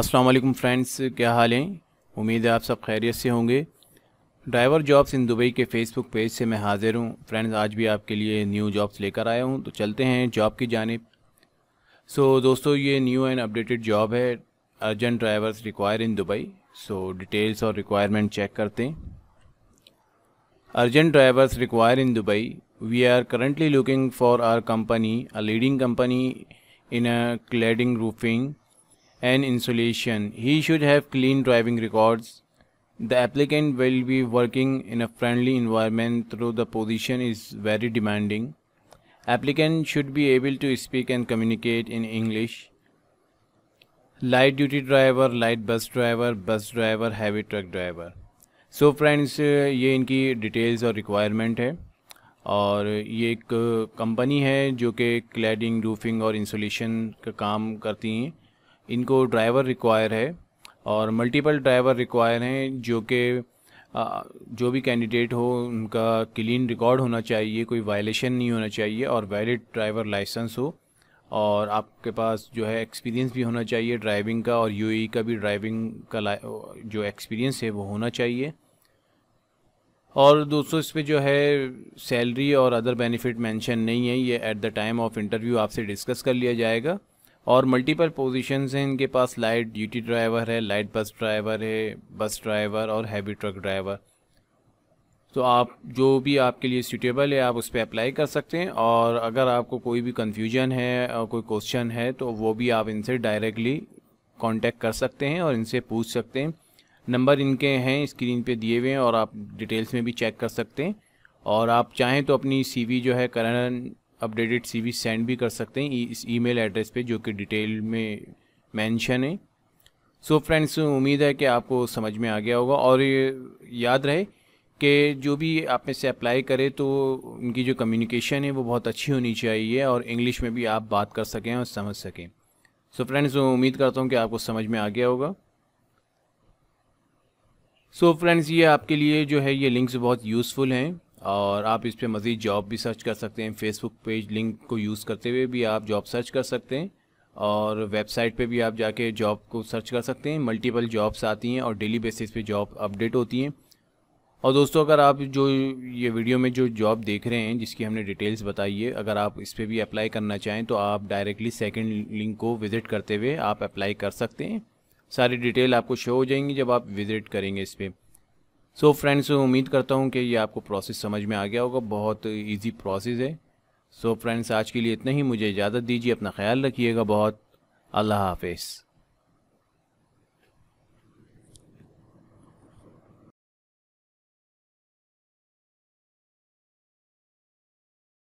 अस्सलाम वालेकुम फ्रेंड्स क्या हाल हैं उम्मीद है आप सब खैरियत से होंगे ड्राइवर जॉब्स इन दुबई के फेसबुक पेज से मैं हाज़िर हूँ फ्रेंड्स आज भी आपके लिए न्यू जॉब्स लेकर आया हूँ तो चलते हैं जॉब की जानब सो so, दोस्तों ये न्यू एंड अपडेटेड जॉब है urgent drivers require in Dubai so details और रिक्वायरमेंट चेक करते हैं urgent drivers require in Dubai we are currently looking for our company a leading company in a cladding roofing and insulation. He should have clean driving records. The applicant will be working in a friendly environment though the position is very demanding. Applicant should be able to speak and communicate in English. Light duty driver, light bus driver, bus driver, heavy truck driver. so friends, uh, ये इनकी details और requirement है और ये एक company है जो कि cladding, roofing और insulation का काम करती हैं इनको ड्राइवर रिक्वायर है और मल्टीपल ड्राइवर रिक्वायर हैं जो कि जो भी कैंडिडेट हो उनका क्लीन रिकॉर्ड होना चाहिए कोई वायलेशन नहीं होना चाहिए और वैलिड ड्राइवर लाइसेंस हो और आपके पास जो है एक्सपीरियंस भी होना चाहिए ड्राइविंग का और यूएई e का भी ड्राइविंग का जो एक्सपीरियंस है वो होना चाहिए और दोस्तों इस पर जो है सैलरी और अदर बेनिफिट मेंशन नहीं है ये at the time of interview आपसे डिस्कस कर लिया जाएगा और मल्टीपल पोजीशंस हैं इनके पास लाइट ड्यूटी ड्राइवर है लाइट बस ड्राइवर है बस ड्राइवर और हैवी ट्रक ड्राइवर तो आप जो भी आपके लिए सूटेबल है आप उस पर अप्लाई कर सकते हैं और अगर आपको कोई भी कन्फ्यूजन है और कोई क्वेश्चन है तो वो भी आप इनसे डायरेक्टली कांटेक्ट कर सकते हैं और इनसे पूछ सकते हैं नंबर इनके हैं स्क्रीन पे दिए हुए हैं और आप डिटेल्स में भी चेक कर सकते हैं और आप चाहें तो अपनी सीवी जो है करंट अपडेटेड सीवी सेंड भी कर सकते हैं इस ईमेल एड्रेस पे जो कि डिटेल में मेंशन है सो so फ्रेंड्स उम्मीद है कि आपको समझ में आ गया होगा और याद रहे कि जो भी आप में से अप्लाई करें तो उनकी जो कम्युनिकेशन है वो बहुत अच्छी होनी चाहिए और इंग्लिश में भी आप बात कर सकें और समझ सकें सो फ्रेंड्स उम्मीद करता हूँ कि आपको समझ में आ गया होगा सो so फ्रेंड्स ये आपके लिए जो है ये लिंक्स बहुत यूज़फुल हैं और आप इस पर मज़ीद जॉब भी सर्च कर सकते हैं फेसबुक पेज लिंक को यूज़ करते हुए भी आप जॉब सर्च कर सकते हैं और वेबसाइट पे भी आप जाके जॉब को सर्च कर सकते हैं मल्टीपल जॉब्स आती हैं और डेली बेसिस पे जॉब अपडेट होती हैं और दोस्तों अगर आप जो ये वीडियो में जो जॉब देख रहे हैं जिसकी हमने डिटेल्स बताई है अगर आप इस पर भी अप्लाई करना चाहें तो आप डायरेक्टली सेकेंड लिंक को विज़िट करते हुए आप अप्लाई कर सकते हैं सारी डिटेल आपको शो हो जाएंगी जब आप विज़िट करेंगे इस पर सो so फ्रेंड्स उम्मीद करता हूँ कि ये आपको प्रोसेस समझ में आ गया होगा बहुत इजी प्रोसेस है सो so फ्रेंड्स आज के लिए इतना ही मुझे इजाज़त दीजिए अपना ख्याल रखिएगा बहुत अल्लाह हाफिज़